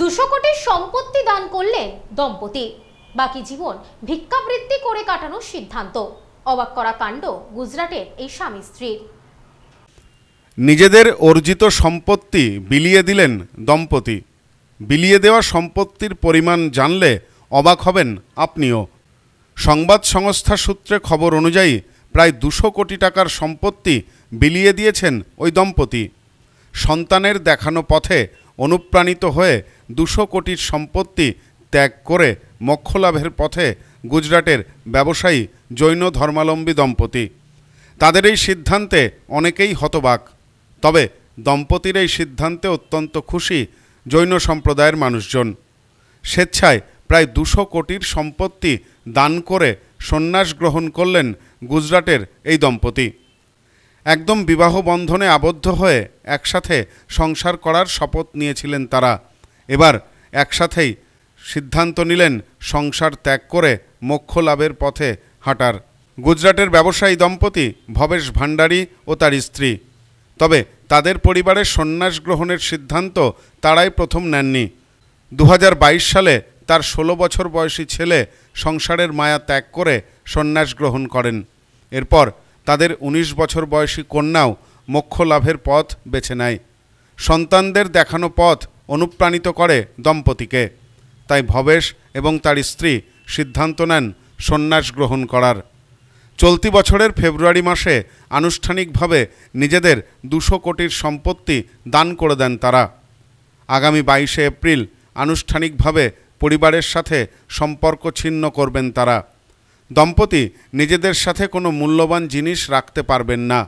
দুশো কোটির সম্পত্তি দান করলেন দম্পতি বাকি জীবন ভিক্ষাবৃত্তি করে কাটানোর সিদ্ধান্ত অবাক করা কাণ্ড গুজরাটের এই স্বামী স্ত্রীর নিজেদের অর্জিত সম্পত্তি বিলিয়ে দিলেন দম্পতি বিলিয়ে দেওয়া সম্পত্তির পরিমাণ জানলে অবাক হবেন আপনিও সংবাদ সংস্থা সূত্রে খবর অনুযায়ী প্রায় দুশো কোটি টাকার সম্পত্তি বিলিয়ে দিয়েছেন ওই দম্পতি সন্তানের দেখানো পথে অনুপ্রাণিত হয়ে দুশো কোটির সম্পত্তি ত্যাগ করে মক্ষলাভের পথে গুজরাটের ব্যবসায়ী জৈন ধর্মালম্বী দম্পতি তাদের এই সিদ্ধান্তে অনেকেই হতবাক তবে দম্পতির এই সিদ্ধান্তে অত্যন্ত খুশি জৈন সম্প্রদায়ের মানুষজন স্বেচ্ছায় প্রায় দুশো কোটির সম্পত্তি দান করে সন্ন্যাস গ্রহণ করলেন গুজরাটের এই দম্পতি একদম বিবাহ বন্ধনে আবদ্ধ হয়ে একসাথে সংসার করার শপথ নিয়েছিলেন তারা এবার একসাথেই সিদ্ধান্ত নিলেন সংসার ত্যাগ করে মোক্ষ লাভের পথে হাঁটার গুজরাটের ব্যবসায়ী দম্পতি ভবেশ ভান্ডারী ও তার স্ত্রী তবে তাদের পরিবারে সন্ন্যাস গ্রহণের সিদ্ধান্ত তারাই প্রথম নেননি দু সালে তার ষোলো বছর বয়সী ছেলে সংসারের মায়া ত্যাগ করে সন্ন্যাস গ্রহণ করেন এরপর তাদের ১৯ বছর বয়সী কন্যাও মোক্ষ লাভের পথ বেছে নেয় সন্তানদের দেখানো পথ অনুপ্রাণিত করে দম্পতিকে তাই ভবেশ এবং তার স্ত্রী সিদ্ধান্ত নেন সন্ন্যাস গ্রহণ করার চলতি বছরের ফেব্রুয়ারি মাসে আনুষ্ঠানিকভাবে নিজেদের দুশো কোটির সম্পত্তি দান করে দেন তারা আগামী বাইশে এপ্রিল আনুষ্ঠানিকভাবে পরিবারের সাথে সম্পর্ক ছিন্ন করবেন তারা দম্পতি নিজেদের সাথে কোনো মূল্যবান জিনিস রাখতে পারবেন না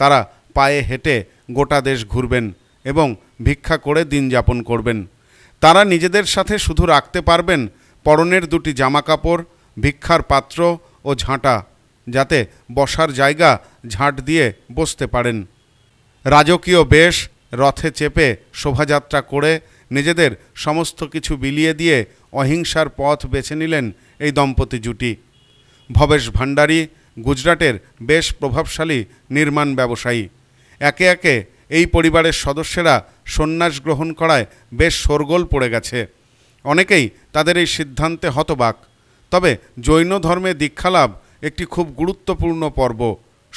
তারা পায়ে হেঁটে গোটা দেশ ঘুরবেন এবং ভিক্ষা করে দিন যাপন করবেন তারা নিজেদের সাথে শুধু রাখতে পারবেন পরনের দুটি জামা কাপড় ভিক্ষার পাত্র ও ঝাঁটা যাতে বসার জায়গা ঝাঁট দিয়ে বসতে পারেন রাজকীয় বেশ রথে চেপে শোভাযাত্রা করে নিজেদের সমস্ত কিছু বিলিয়ে দিয়ে অহিংসার পথ বেছে নিলেন এই দম্পতি জুটি ভবেশ ভাণ্ডারী গুজরাটের বেশ প্রভাবশালী নির্মাণ ব্যবসায়ী একে একে এই পরিবারের সদস্যেরা সন্ন্যাস গ্রহণ করায় বেশ শোরগোল পড়ে গেছে অনেকেই তাদের এই সিদ্ধান্তে হতবাক তবে জৈন ধর্মে দীক্ষালাভ একটি খুব গুরুত্বপূর্ণ পর্ব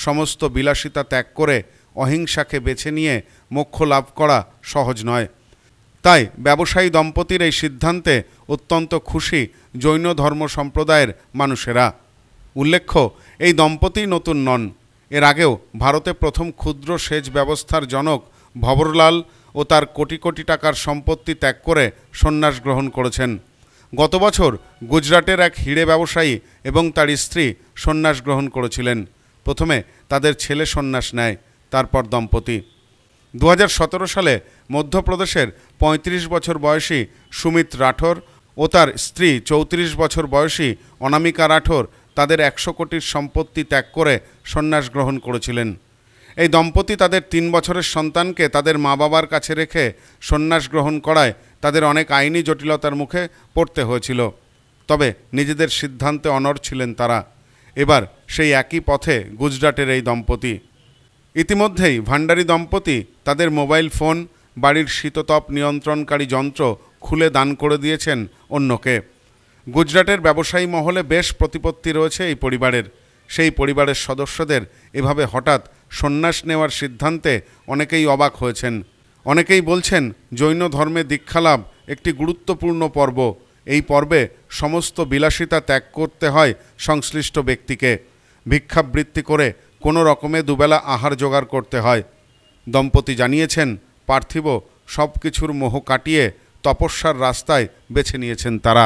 সমস্ত বিলাসিতা ত্যাগ করে অহিংসাকে বেছে নিয়ে মোক্ষ লাভ করা সহজ নয় তাই ব্যবসায়ী দম্পতির এই সিদ্ধান্তে অত্যন্ত খুশি জৈন ধর্ম সম্প্রদায়ের মানুষেরা উল্লেখ্য এই দম্পতি নতুন নন এর আগেও ভারতে প্রথম ক্ষুদ্র সেচ ব্যবস্থার জনক ভবরলাল ও তার কোটি কোটি টাকার সম্পত্তি ত্যাগ করে সন্ন্যাস গ্রহণ করেছেন গত বছর গুজরাটের এক হিড়ে ব্যবসায়ী এবং তার স্ত্রী সন্ন্যাস গ্রহণ করেছিলেন প্রথমে তাদের ছেলে সন্ন্যাস নেয় তারপর দম্পতি দু সালে মধ্যপ্রদেশের ৩৫ বছর বয়সী সুমিত রাঠোর ও তার স্ত্রী চৌত্রিশ বছর বয়সী অনামিকা রাঠোর তাদের একশো কোটির সম্পত্তি ত্যাগ করে সন্ন্যাস গ্রহণ করেছিলেন এই দম্পতি তাদের তিন বছরের সন্তানকে তাদের মা বাবার কাছে রেখে সন্ন্যাস গ্রহণ করায় তাদের অনেক আইনি জটিলতার মুখে পড়তে হয়েছিল তবে নিজেদের সিদ্ধান্তে অনর ছিলেন তারা এবার সেই একই পথে গুজরাটের এই দম্পতি ইতিমধ্যেই ভান্ডারি দম্পতি তাদের মোবাইল ফোন বাড়ির শীততপ নিয়ন্ত্রণকারী যন্ত্র খুলে দান করে দিয়েছেন অন্যকে গুজরাটের ব্যবসায়ী মহলে বেশ প্রতিপত্তি রয়েছে এই পরিবারের সেই পরিবারের সদস্যদের এভাবে হঠাৎ সন্ন্যাস নেওয়ার সিদ্ধান্তে অনেকেই অবাক হয়েছেন অনেকেই বলছেন জৈন ধর্মে দীক্ষালাভ একটি গুরুত্বপূর্ণ পর্ব এই পর্বে সমস্ত বিলাসিতা ত্যাগ করতে হয় সংশ্লিষ্ট ব্যক্তিকে ভিক্ষাবৃত্তি করে কোনো রকমে দুবেলা আহার জোগাড় করতে হয় দম্পতি জানিয়েছেন পার্থিব সব কিছুর মোহ কাটিয়ে তপস্যার রাস্তায় বেছে নিয়েছেন তারা